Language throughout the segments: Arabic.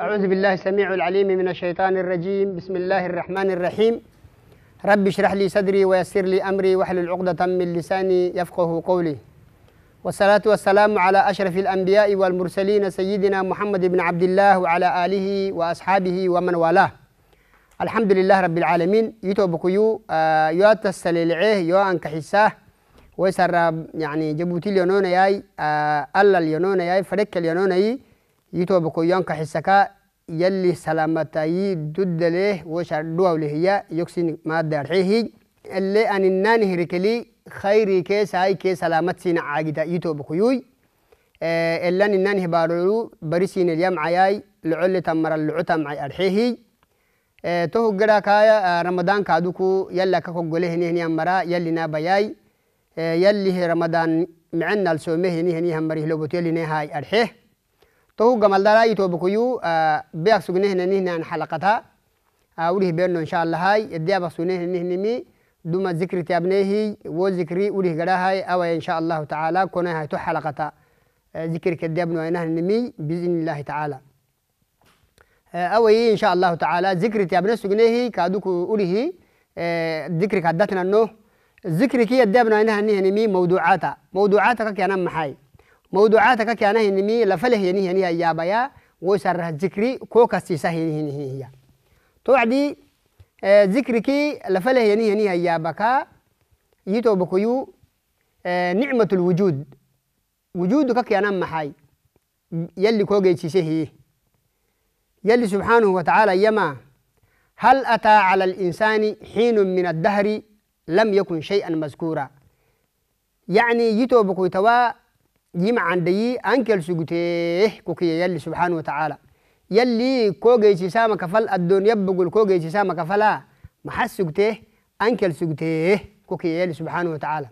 أعوذ بالله السميع العليم من الشيطان الرجيم بسم الله الرحمن الرحيم رب اشرح لي صدري ويسر لي أمري واحلل عقدة من لساني يفقه قولي والصلاة والسلام على أشرف الأنبياء والمرسلين سيدنا محمد بن عبد الله وعلى آله وأصحابه ومن والاه الحمد لله رب العالمين يتوبكيو آه يواتسليلعيه يوان كحساه ويسر يعني جبوتي اليونون ياي آه الله اليونون ياي فريق اليونون ياي يتو بكويان كحسكا يلي سلامتاي ضد له وشردوا له هي يكسن ما دارحيه اللي أن النان هركلي خيري كيس هاي كيس سلامت سين عاجدا يتو بكويوي اه اللي أن النان هبارلو بريسين اليوم عياي لعل تمر اللعتم عي أرحيه اه توه جرا كايا آه، رمضان كادوكو يلا كاكو جله هني هني أمرا يلي نابياي اه يلي رمضان معنا السومه هني هني هم مريه لو بتيلي نهاي أرحيه تو قمل دراي تو بكيو آه، بيأسو جنيه نيه عن حلقتها أوله بأنه إن شاء الله هاي الديا بسو نيه نيه مي دوما ذكر تابنيه وذكري أوله قدا هاي أو إن شاء الله تعالى كنا هاي تو حلقتها آه، ذكر كديا بنو عينه نمي بإذن الله تعالى آه، أو إن شاء الله تعالى ذكر تابنيه سجنيه كادوك أوله ذكر كدتنا إنه ذكر كي الديا بنو عينه نمي موضوعاتها موضوعاتها كأنا محاي موضوعاتك كان هنمي لفله يعني هني يا بيا وسر ذكري كوكا سهل هني هي توعدي آه، ذكرك لفله يعني هني يا بكا يتو بكيو آه، نعمة الوجود وجودك يا نم يلي كوجي سيسه يلي سبحانه وتعالى يما هل أتى على الإنسان حين من الدهر لم يكن شيئا مذكورا يعني يتو بكو توا عندي أنكل سجته كوكي يلي سبحانه وتعالى يلي كوجي سامة كفل الدنيا بقول كوجي سامة كفلا ما حس سجته أنكل سجته كوكي يلي سبحانه وتعالى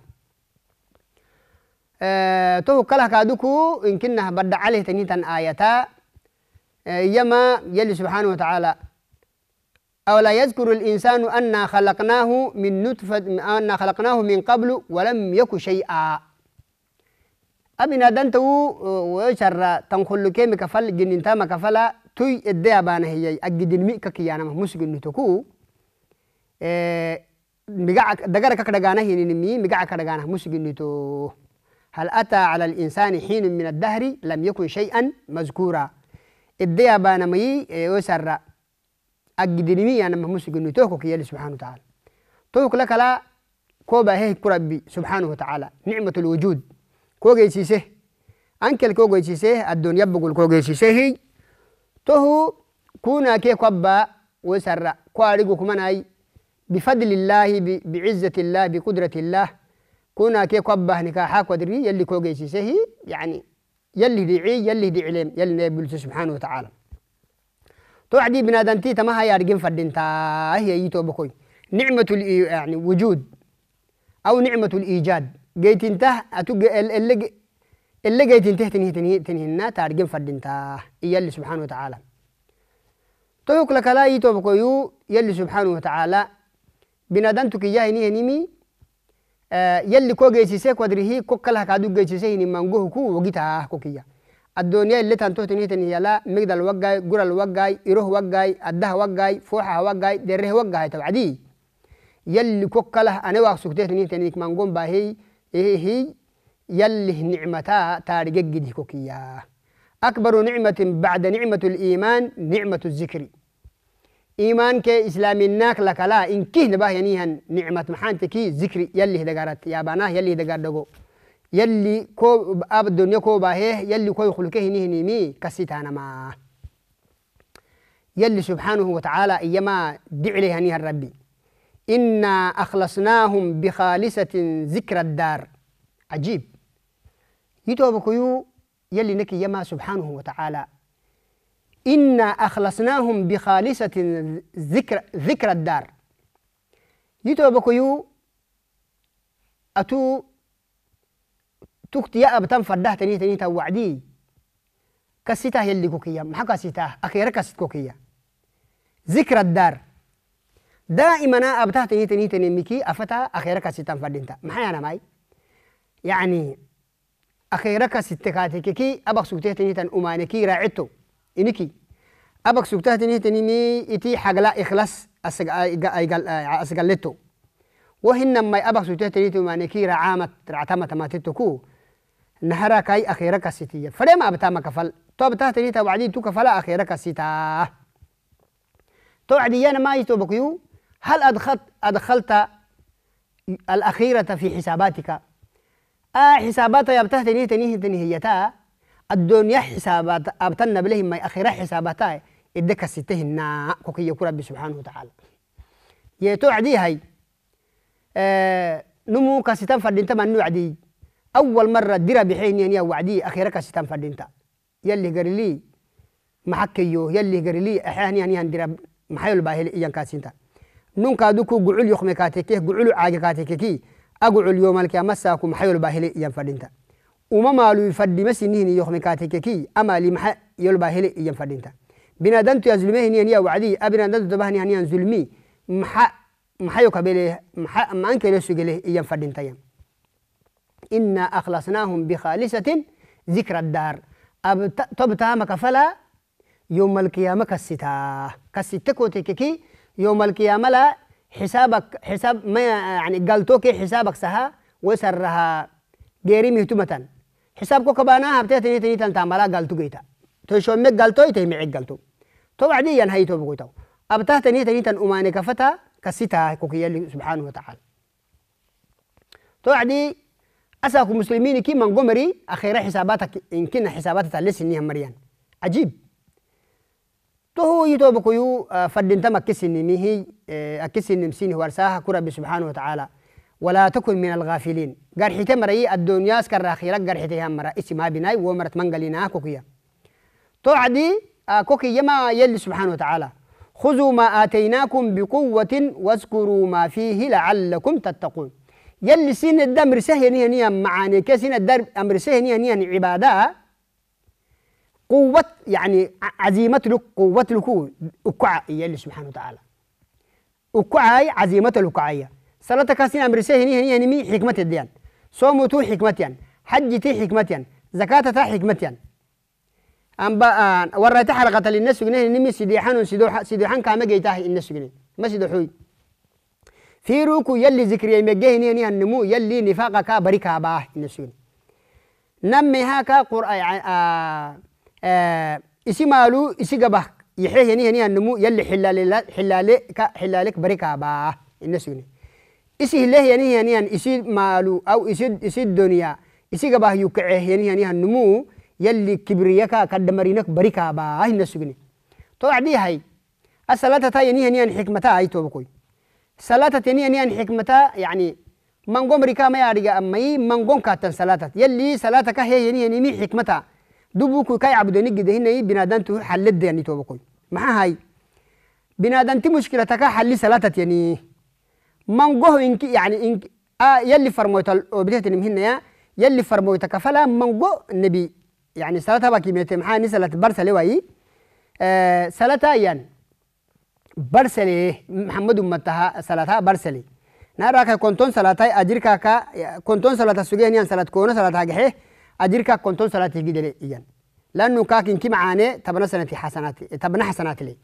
أه تو كله كادوكو إن كنا برد عليه تن آياتا أه يما يلي سبحانه وتعالى أولا يذكر الإنسان أنا خلقناه من نطفة أنا خلقناه من قبل ولم يك شيئا أبينا دنتو وشر تنخل كيم كفل جنين تام كفلا توي الديا بان هي أجد المئك كيانا مسجد نتكو مجاك دجر كدجانا هي نمي مجاك كدجانا مسجد نتو هل أتى على الإنسان حين من الدهر لم يكن شيئا مذكورا الديا بان مي وشر أجد المئة أنا مسجد نتوكو يلي سبحانه وتعالى توك لك لا كوبا هي كربي سبحانه وتعالى نعمة الوجود كوغي سيسي أنكل كوغي سيسي الدنيا بقول كوغي هي تهو كونا كي قبا وسرى كواريكو كماناي بفضل الله بعزة الله بقدرة الله كونا كي قبا نكاحا قدري يلي كوغي سيسي يعني يلي دعي يلي دعي علم يلي نبيل سبحانه وتعالى توعدي بنادنتي تما هي ارجين فدنتا هي يتو بكوي نعمه يعني وجود او نعمه الايجاد جيت انتهى اتوج اللي اللي جيت انتهى تنهي تنهي تنهينا تارجم فرد انتهى يلي سبحانه وتعالى توك لك لا يتوبكو يلي سبحانه وتعالى بنادنتك يا هني هنيمي آه، يلي كو جيسيسي كودريه كو كلها كادو جيسيسي هني مانغوه كو وقيتها كوكيا الدنيا اللي تنتو تنهي تنهي لا مقدل وقاي قرى وقاي يروح وقاي أده وقاي فوحة وقاي دره وقاي تبعدي يلي كو كلها أنا واقسوك تنهي تنهي مانغون باهي إيه يلي نعمتا تارجج كوكيا أكبر نعمة بعد نعمة الإيمان نعمة الذكر إيمان كي إسلام الناك لك لا إن كهن نباه ينيهن نعمة محانتكي ذكر يلي دقارت يا باناه يلي دقار دقو يلي كو أب الدنيا كو باهيه يلي كو يخلقه نهني مي كسيتانا ما يلي سبحانه وتعالى إيما دعليها نيها الربي إنا أخلصناهم بخالصة ذكر الدار عجيب يتوب كيو يلي نكي يما سبحانه وتعالى إنا أخلصناهم بخالصة ذكر ذكر الدار يتوب كيو أتو تكتي أب تم فرده تني تني توعدي كسيته يلي كوكيا محكا سيته أخيرا كسيت كوكيا ذكر الدار دائما ابتهت تني تني تني أفتا أخيرك ستان فردينتا ما أنا ماي يعني أخيرك ستكاتك كي أبغ سوته تني تن أمانكي راعتو إنكي أبغ سوته تني تني مي إتي حقلا إخلاص أسقلتو ما أبغ سوته تني أمانكي رعامت رعتما ما تتكو نهرك اي أخيرك ستي فريم أبتا ما كفل تو ابتا تني وعدي تو كفلا أخيرك ستا عدي أنا ما يتوبكيو هل أدخلت, أدخلت الأخيرة في حساباتك آه حسابات يا بتاه تنيه تنيه تنيه يتا الدنيا حسابات أبتن بلهم ما أخيرة حساباتها إدك الستهن كوكي يكون ربي سبحانه وتعالى يتوعدي هاي آه نمو كاستان فردينتا من نوعدي أول مرة ديرا بحين يعني وعدي أخيرا كاستان فردينتا يلي قرلي محكيو يلي لي أحيانا يعني هنديرا محيو باهل إيان كاسينتا nunkaa dukuu gucul yokme kaateke guculu caage kaatekeki agucul yoomalkiamasaakum maxayol baahele iyan fadhinta uma maaluu fadhima sinihini yokme kaatekeki amaali maxa yol baahele iyan fadhinta binadantu ya zulme hiniyan ya wacdii abinadantu dabahani haniyan zulmi maxa maxayo kabele maxa maankele sugele iyan fadhintayan inna akhlasnaahum bikhaalisatin zikra daar tobtaama kafala yoomalkiyaama kasitaa kasitte kootekeki يوم القيامة لا حسابك حساب ما يعني قال توكي حسابك سها وسرها غيري مهتمة حسابك كبانا هبتي تني تني تن تعملا قال تو جيتا مك قال تو تي معك قال تو تو بعدي ينهي تو بقول تو أبته تني تني تن أماني كفتا كسيتا كوكيا سبحانه وتعالى تو عدي أساكو مسلمين كي من قمري أخيرا حساباتك إن كنا حساباتك لسني مريان عجيب تو يتو بكيو آه، فدنت مكسني مهي آه، أكسني مسيني ورساها كرب سبحانه وتعالى ولا تكن من الغافلين قرحي تمري الدنيا سكر أخيرا قرحي تهم مرة اسمها بناي ومرت منقلنا كوكيا عدي آه، كوكيا ما يلي سبحانه وتعالى خذوا ما آتيناكم بقوة واذكروا ما فيه لعلكم تتقون يلي سين الدمر سهني هنيا معاني كسين الدمر أمر سهني هنيا عبادة قوة يعني عزيمة لك قوة لك أكعا إيالي سبحانه وتعالى أكعاي عزيمة لكعايا صلاة كاسين أمر سهني هني هني مي حكمة الديان صوم تو حكمتيان حج تي حكمتيان زكاة تا حكمتيان أم بقى آه، وريت حلقة للناس جنيه نمي سيديحان سيدوح سيديحان كام جيتاه الناس جنيه ما سيدوحوي في روكو يلي ذكر ذكري مجهني هني النمو يلي نفاقك بركة باه الناس جنيه نمي هاكا قرآن آه آه، اسم مالو اسم جبه يحيي هني هني النمو يلي حلال لا حلال ك حلالك بركة با الناس يوني اسم الله هني هني أن اسم مالو أو اسم اسم الدنيا اسم جبه يقع هني هني النمو يلي كبريك كدمرينك بركة با الناس يوني طبعا دي هاي الصلاة تاني هني هني أن حكمتها هاي توبكوي صلاة تاني هني أن حكمتها يعني من قوم ركامة يا رجال أمي من قوم كاتن صلاة يلي صلاة كهي هني هني حكمتها دبوكو كاي عبد نجد هنا إيه بنادان تو حلد يعني تو بقول ما هاي بنادان تي مشكلة تكا حل سلطة يعني من جوه إنك يعني إنك آه يلي فرموا تل بديت نمهنا يا يلي فرموا تكا فلا من جوه النبي يعني سلطة باكي ميت ما هاي سلطة برسلة وعي آه سلطة يعني برسلة محمد أمتها سلطة برسلة نرى كونتون سلطة أجر كونتون سلطة سجيه يعني سلطة كونه سلطة حاجة أجرك كنتون صلاة جدلي إيان لأنه كاك إنك معاني تبنا سنة حسنات تبنا حسنات لي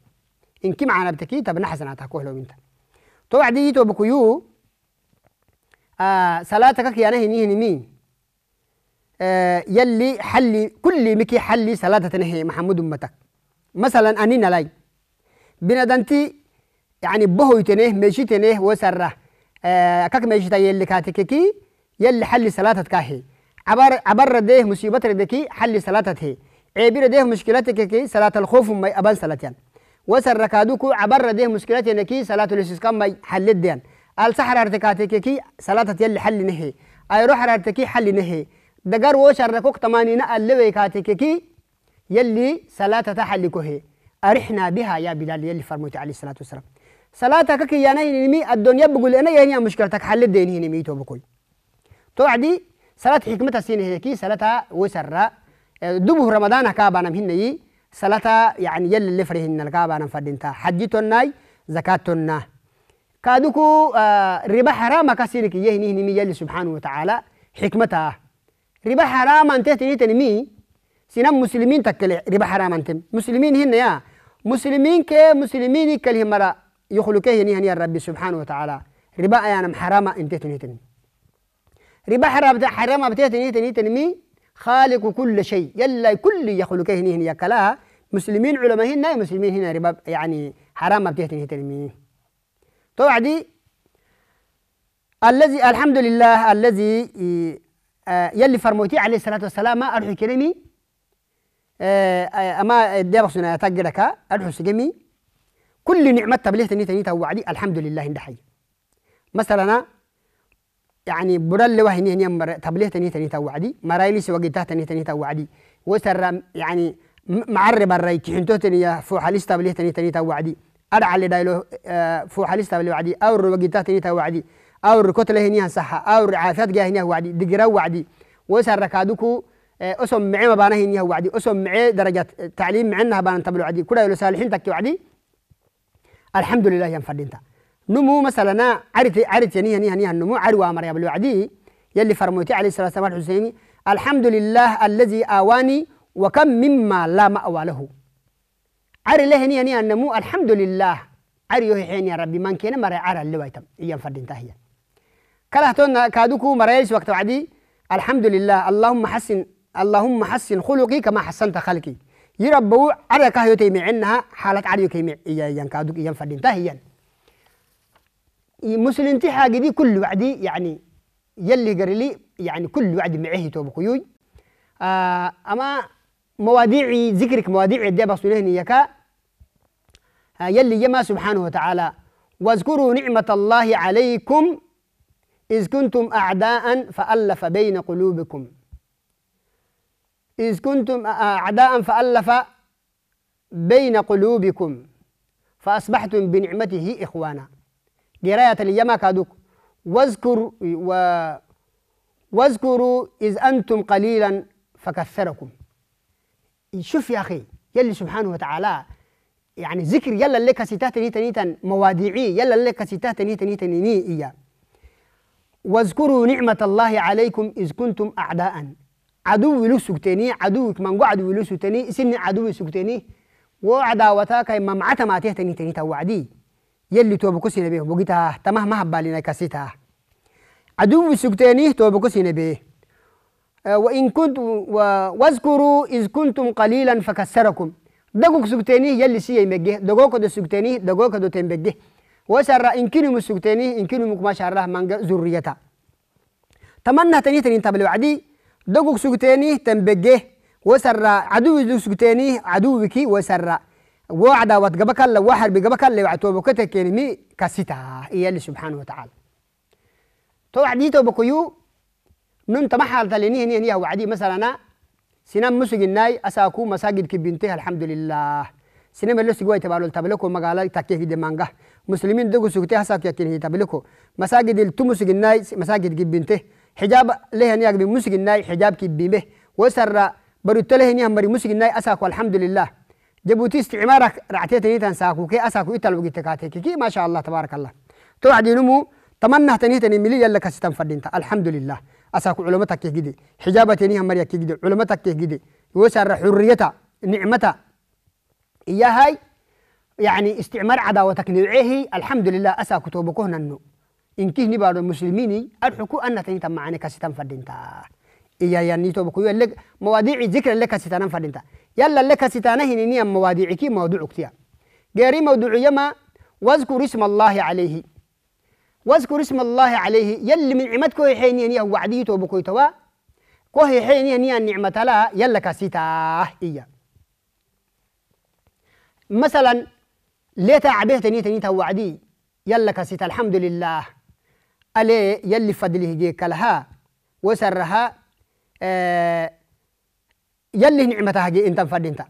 إنك معانا بتكي تبنا حسنات هكوه لو توعدي تو بكيو آه صلاتك يا هني هني مين آه يلي حلي كل مكي حلي صلاة تنهي محمد أمتك مثلا أني نلاي بندنتي يعني بهو تنه مشي تنه وسره آه كاك مشي يلي كاتككي يلي حلي صلاة تكاهي عبر عبر ده مصيبة ردكي حل صلاتت هي عبر ده مشكلة كي صلاة الخوف ما أبان يعني وسر ركادوكو عبر ده مشكلة نكي صلاة الاستسقام ما حلت ديان السحر ارتكاتك كي صلاتت يلي حل نهي أي روح ارتكي حل نهي دقر وش الركوك تمانين اللوي كاتك كي يلي صلاة تحل هي أرحنا بها يا بلال يلي فرموت عليه الصلاة والسلام صلاتك كي يا نمي الدنيا بقول أنا يا مشكلتك حل الدين هنا ميتو بكل توعدي سلات حكمتها سين هيكي صلاة وسرة دبه رمضان كابانا مهني صلاة يعني يل اللي فرهن الكابانا فدنتا حجتنا تنا كادوكو آه ربا حرام كسيرك يهني هني يلي سبحانه وتعالى حكمتها ربا حرام انت تنمي سنم مسلمين تكل ربا حرام انت مسلمين هن يا آه. مسلمين كي مسلمين كلهم مرا يخلقه هني هني الرب سبحانه وتعالى ربا يعني حرام انت تنتني ربا حرام حرام تيتني تني تنمي خالق كل شيء يلا كل يخلق هنا هنا يكلا مسلمين علماء هنا مسلمين هنا ربا يعني حرام تني تنمي توعدي الذي الحمد لله الذي يلي فرموتي عليه الصلاة والسلام ارحو كريمي أما ديبك سنة تقرك سجمي كل نعمة تبليه تني تني توعدي الحمد لله اندحي مثلا يعني برال له هني هني مر تبليه تني تني توعدي مرايلي سوى جتاه تني تني توعدي وسر يعني معرب الرأي الريك حنتو تني حليس تبليه تني تني توعدي أرعى اللي دايلو آه فو حليس تبليه وعدي أو وجتاه تني توعدي أو الكتلة هني صحة أو عافيات جاه هني وعدي دقرا وعدي وسر كادوكو آه، أسم معي ما بانه هني وعدي أسم معي درجة تعليم معنا بان تبلو وعدي كل يلو سالحين تكي وعدي الحمد لله يا مفردين تا نمو مثلا عرت عرت يعني يعني يعني النمو عروة عروا مريا بالوعدي يلي فرموتي عليه الصلاه والسلام الحسين الحمد لله الذي اواني وكم مما لا مأوى له عري له يعني النمو الحمد لله عري حين يا ربي من كان مريا عرى اللي ويتم ايام فردين تهيا كلهتون كادوكو مريش وقت وعدي الحمد لله اللهم حسن اللهم حسن خلقي كما حسنت خلقي يربو على كهيوتي معنها حالة عريو كيمي يا ينكادوك إيان فردين تهيا مسلم تحاق دي كل وعدي يعني يلي قري لي يعني كل وعد معه توب قيوي آه أما مواضيع ذكرك مواضيع دي بصولهن يكا آه يلي يما سبحانه وتعالى واذكروا نعمة الله عليكم إذ كنتم أعداء فألف بين قلوبكم إذ كنتم آه، آه، أعداء فألف بين قلوبكم فأصبحتم بنعمته إخوانا قراية اليما كادوك واذكر و واذكروا إذ أنتم قليلا فكثركم شوف يا أخي يلي سبحانه وتعالى يعني ذكر يلا لك ستات نيتا نيتا مواديعي يلا لك ستات نيتا نيتا نيتا واذكروا نعمة الله عليكم إذ كنتم أعداء عدو لو سكتني عدوك من قعد ولو سكتني سن عدو سكتني وعداوتك ممعتما تهتني تني وعدي يلي توبو كسي نبي بوغيتا تمه ما بالينا كاسيتا عدو توبو كسي نبي أه، وإن كنت واذكروا إذ كنتم قليلا فكسركم دغوك سكتيني يلي سي يمجه دغوك دو سكتيني دغوك دو تنبجه وسر إن كنوا سكتيني إن كنوا شاء الله من ذريتا تمنى تني تني تبل وعدي دغوك سكتيني تنبجه وسر عدو سكتيني عدو بكي وسر وعدا الله واحد بجبك الله وعتو بكتك يعني مي كسيتا هي اللي سبحانه وتعالى تو عدي توعدي توبكيو ننت محل تليني هني هني وعدي مثلا أنا سنام مسجد الناي أساكو مساجد كبنتها الحمد لله سينما اللي سجوا تبالو تبلكو مقالة تكيه دي مانجا مسلمين دقو سكتي حساب يكين هي تبلكو مساجد التمس الناي مساجد جبنته حجاب ليه هني أقبل مسجد الناي حجاب كبيمه وسر برو تله هني هم بري مسجد الناي أساكو الحمد لله جيبوتي استعمارك رعتيت نيتان ساكو كي أساكو إتا لو جيتك كي ما شاء الله تبارك الله توعدي نمو تمنى تنيتني ملي يلا كستن فردينتا الحمد لله أساكو علمتك كيجدي حجابة نيها مريا كيجدي علمتك كيجدي يوسر حريتها نعمتها إياهاي يعني استعمار عداوتك نوعيه الحمد لله أساكو توبكوهن النو إن كيه نبارو المسلميني أرحكو أن تنيتا معاني كستن فردينتا يا يا نيتو توبكو لك مواضيع ذكر لك ستانا فردنتا يلا لك ستانا هنيني كي موضوع اختيا غيري موضوع يما واذكر اسم الله عليه واذكر اسم الله عليه يلي من عمتكو حين يني هو عدي توبكو توا كوه حين يني النعمة لا يلا كسيتاه هي مثلا ليت عبيه تني تني تو عدي يلا كسيت الحمد لله ألي يلي فضله جيك لها وسرها آه، يلي نعمتها جي انت فرد انت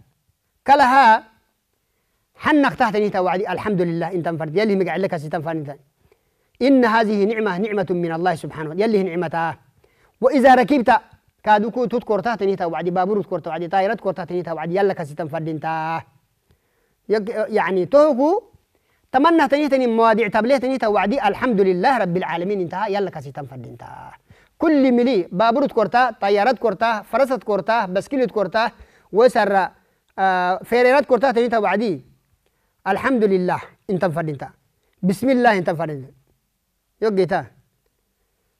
كلها حنا اختهت نيتا وعدي الحمد لله انت فرد يلي مقعد لك انت فرد إن هذه نعمة نعمة من الله سبحانه وتعالى يلي نعمتها وإذا ركبت كادوكو تذكر تحت نيتا وعدي بابور تذكر وعدي طائرة تذكر تحت انت وعدي يلا فرد انت يعني توكو تمنى تنيتني مواضيع تبليه تنيتا وعدي الحمد لله رب العالمين انتهى يلا كسيتم انت كل ملي بابورت كورتا طيارات كورتا فرسات كورتا بسكيلت كورتا وسر آه فيريرات كورتا تنيتا وعدي الحمد لله انت فردينتا بسم الله انت فردينتا يوجيتا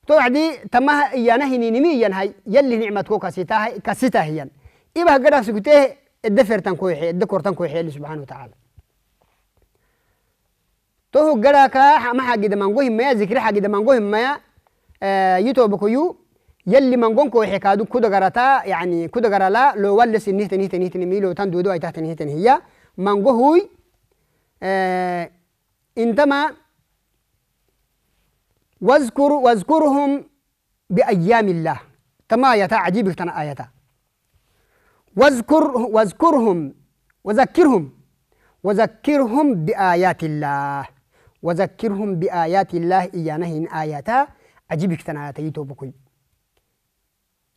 تو عدي يانا هني نمي هاي يلي نعمتك كسيتا هاي كسيتا هي إبه قدر سكته الدفرتن كويحي الدكورتن كويحي اللي سبحانه وتعالى تو قدر كا ما حق إذا ما نقول ما ذكر حق إذا ما ما آه، يتو بكيو يلي من جونكو حكادو كودا جرتا يعني كودا لا لو ولس نيت نيت نيت ميلو تان دودو اي تحت نيت هي من قهوي آه انتما وذكرهم وذكرهم بأيام الله تما يتا آية عجيب تنا آياتا وذكر وذكرهم وذكرهم وذكرهم بآيات الله وذكرهم بآيات الله إيانهن آياتا عجيب اكتنا تيتو بكوي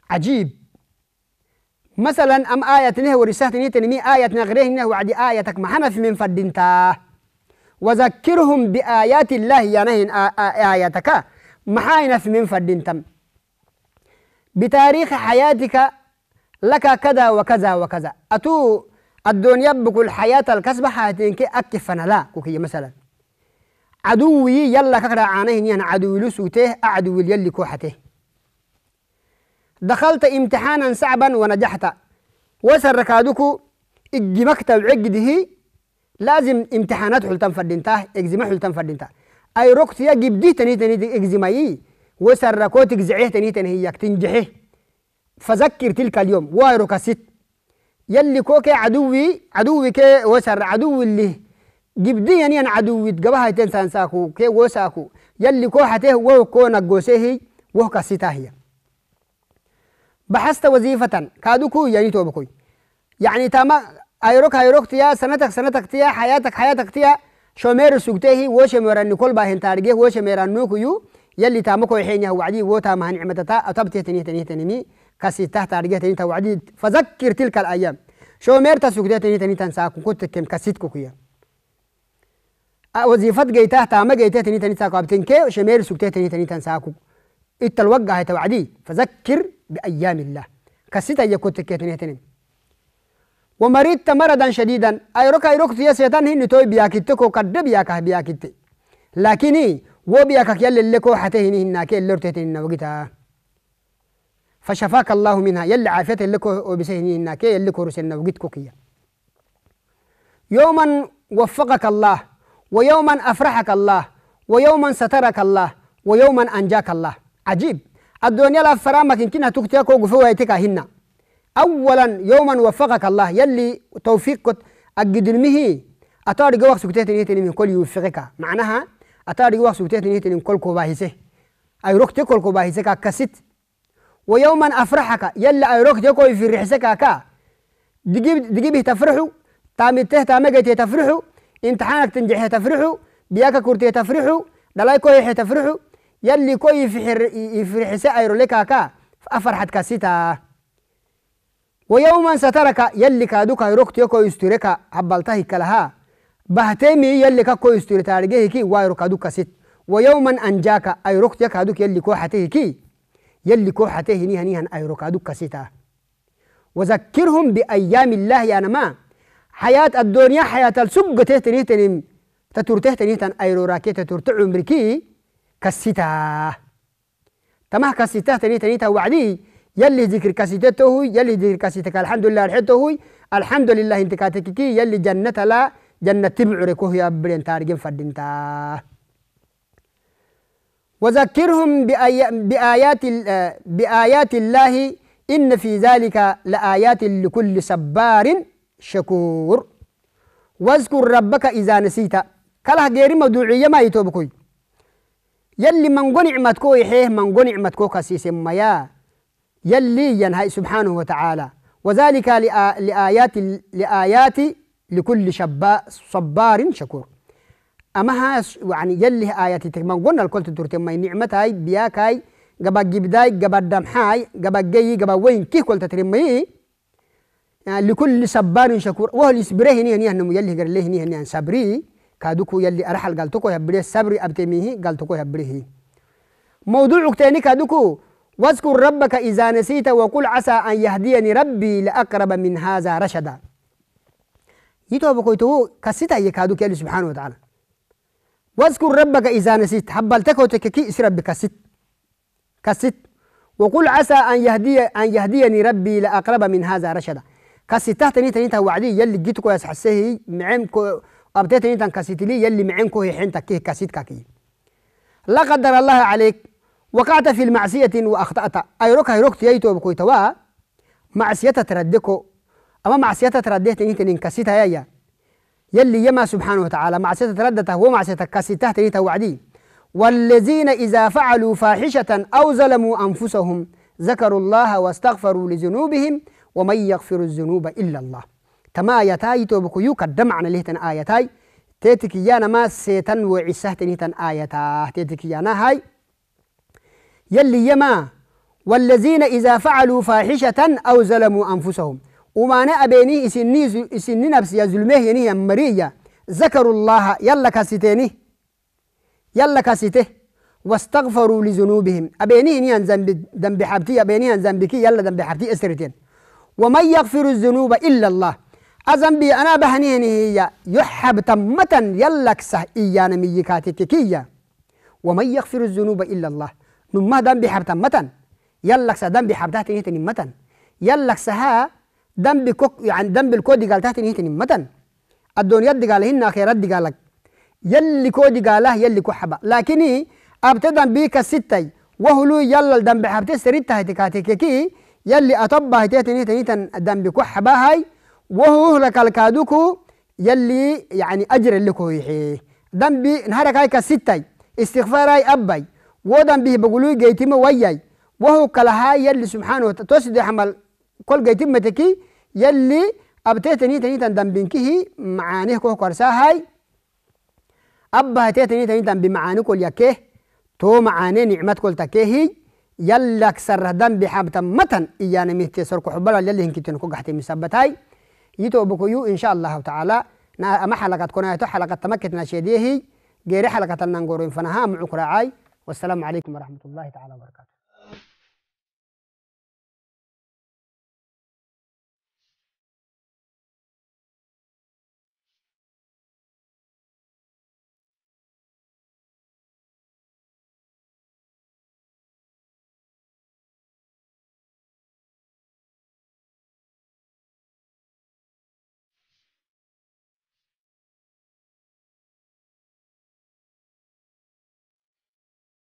عجيب مثلا أم آية نه ورسالة نه تنمي آية نغريه نه وعدي آية ما حنا في من فدنتا وذكرهم بآيات الله يا نهن آياتك ما في من فدنتم بتاريخ حياتك لك كذا وكذا وكذا أتو الدنيا بكل حياة الكسبة حياتين كي أكفنا لا كوكي مثلا عدوي يلا كقرا عانهن يعني عدوي لسوته أعدوي يلي كوحته دخلت امتحانا صعبا ونجحت وسر ركادكو اجمكت وعقده لازم امتحانات حلتان فردينتاه اجزمه حلتان فردينتاه اي ركت يا جبدي تني تني اجزمي وسر ركوت اجزعيه تني تني هيك تنجحه فذكر تلك اليوم وايرو كاسيت يلي كوكي عدوي عدوي كي وسر عدوي اللي جبدي جبديا ين يعني عدوي جبهة تنسان ساكو كي وساكو يلي كوحته وهو كون جوسه وهو كسيته هي بحثت وظيفة كادوكو يعني توبكوي يعني تما ايروك ايروك تيا سنتك سنتك تيا حياتك حياتك تيا شو شومير سوقته مير نقول باهن تارجه وشمير النوكو يو يلي تامكو حين وعدي وتا ما تا أتبتيه تنيه تنيه تنيه كسيته تارجه تنيه عدي فذكر تلك الأيام شو مير تسوقته تنيه تنيه تنساكو كنت كم كسيتكو كيا آه، وظيفات جيتها تاما جيتها تاني تاني ساكو ابتن كي شمير سكتها تاني ساقو إت إتا هاي توعدي فذكر بأيام الله كسيتا يكوت كي تاني تاني ومريت مرضا شديدا أي أيروك في سيطان هن توي بياكتكو قد بياكه بياكت لكني وبياكك يلي لكو حتى هني هناك اللي رتتين وقتها فشفاك الله منها يلي عافيت لكو وبسهن هناك يلي كورسن وقتكو كيا يوما وفقك الله ويوما أفرحك الله ويوما سترك الله ويوما أنجاك الله عجيب الدنيا لا فرامك إن كنا تكتيك وقفوا هنا أولا يوما وفقك الله يلي توفيقك أجد المهي أتاري جوك سكتات نيتني من كل يوفقك معناها أتاري جوك سكتات من كل كوباهيسه أي روك تكل كوباهيسك كسيت ويوما أفرحك يلا أي روك تكل في رحسك كا دجيب دجيبه تفرحه تامته تامجته تفرحه امتحانك تنجح تفرحوا بياك كورتي تفرحوا دلاي كوي تفرحوا يلي كوي يفرح يفرح سائر لك كا أفرحت كاسيتا ويوما سترك يلي كادوكا يروك يكو يستريكا عبالتاهي كالها بهتيمي يلي كاكو يستري تارجيه كي وايرو كادوكا ست ويوما أنجاك أيروكت دوك يلي حتيه كي يلي حتيه نيها نيها أيروكادوكا ستا وذكرهم بأيام الله يا نما حياة الدنيا حياة السوق تهتني تنم تتور تهتني تن أيرو راكي تتور تعمركي كسيتا تمه كسيتا تني تني توعدي يلي ذكر كسيته هو يلي ذكر كسيتك الحمد لله رحته هو الحمد لله انت كاتككي يلي جنة لا جنة تبعرك هي برين تارجم فدنتا وذكرهم بآي... بآيات بآيات الله إن في ذلك لآيات لكل صبار شكور واذكر ربك إذا نسيت كله غير مدعية ما يتوبكوي يلي من قو عمتكو يحيه من غني نعمتكو كسيس ميا يلي ينهي سبحانه وتعالى وذلك لآيات لآيات لكل شبا صبار شكور أما ها يعني يلي آيات من قلنا الكل تدورت ما نعمتها بياكاي قبا جبداي قبا دمحاي قبا جي قبا وين كي كل تترمي يعني لكل صبار شكور وهو الاسبره هني هني هنم يلي قال له هني هني صبري كادوكو يلي ارحل قال تكو يبري صبري ابتميه قال تكو يبريه موضوع تاني كادوكو واذكر ربك اذا نسيت وقل عسى ان يهديني ربي لاقرب من هذا رشدا يتو بكويتو كسيتا يكادوك يلي سبحانه وتعالى واذكر ربك اذا نسيت حبلتك وتككي اسر ربك كسيت كسيت وقل عسى ان يهدي ان يهديني ربي لاقرب من هذا رشدا كاسيتاه تاني تاني توعدي يلي جيتكو معين معينكو أبتي تاني تان كاسيتلي يلي معينكو حين تكيه كاسيت كاكي لا قدر الله عليك وقعت في المعصية وأخطأت أي أيروك أيروك بكوي توا معصية تردكو أما معصية ترديه تاني تاني كاسيتها يا يلي يما سبحانه وتعالى معصية تردته هو معصية كاسيتاه تاني توعدي والذين إذا فعلوا فاحشة أو ظلموا أنفسهم ذكروا الله واستغفروا لذنوبهم ومن يغفر الذنوب إلا الله تما آياتاي توبك قدم عن لهتن آياتاي يانا ما سيتن وعسهتن هتن آياتا يانا هاي يلي يما والذين إذا فعلوا فاحشة أو ظلموا أنفسهم وما أبيني إسني إسني يا ظلمه يني مريا ذكروا الله يلا كاسيتيني يلا كاسيته واستغفروا لذنوبهم أبيني إني ذنب حبتي أبيني ذنبك يلا ذنب حبتي أسرتين ومن يغفر الذنوب إلا الله أزنبي أنا بهنيني هي يحب تمتا يلك سه إيانا ميكاتتكية ومن يغفر الذنوب إلا الله نما ذنبي حب تمتا يلك سه ذنبي حب تهتني تنمة يلك سها ذنب كوك يعني ذنب الكود قال تهتني تنمة الدون يد قال هنا خيرات قالك يلي كود قاله يلي كحبة لكني أبتدا بيك ستي وهلو يلا الدم بحبتي سريتها تكاتككي يلي أطبه تيتني نيتا نيتا الدم بكح باهاي وهو لك الكادوكو يلي يعني أجر لكو يحي دم بي نهارك هاي كستاي استغفاراي أباي ودم به بقولوي جيتيم وياي وهو كلهاي يلي سبحانه وتعالى توسد حمل كل جيتيم متكي يلي أبتيت نيتا نيتا دم بينكيه معانيه كوه كرساهاي أبها تيتا نيتا نيتا بمعانيه كل يكيه تو معاني نعمة كل تكيهي يلك سره دم بحبت متن إيانا ميت سرك حبلا يلي هنك كو قحتي مسبتاي يتو بكيو إن شاء الله تعالى نا أما حلقة كنا يتو حلقة تمكت نشيديه غير حلقة ننقرين فنها معك راعي والسلام عليكم ورحمة الله تعالى وبركاته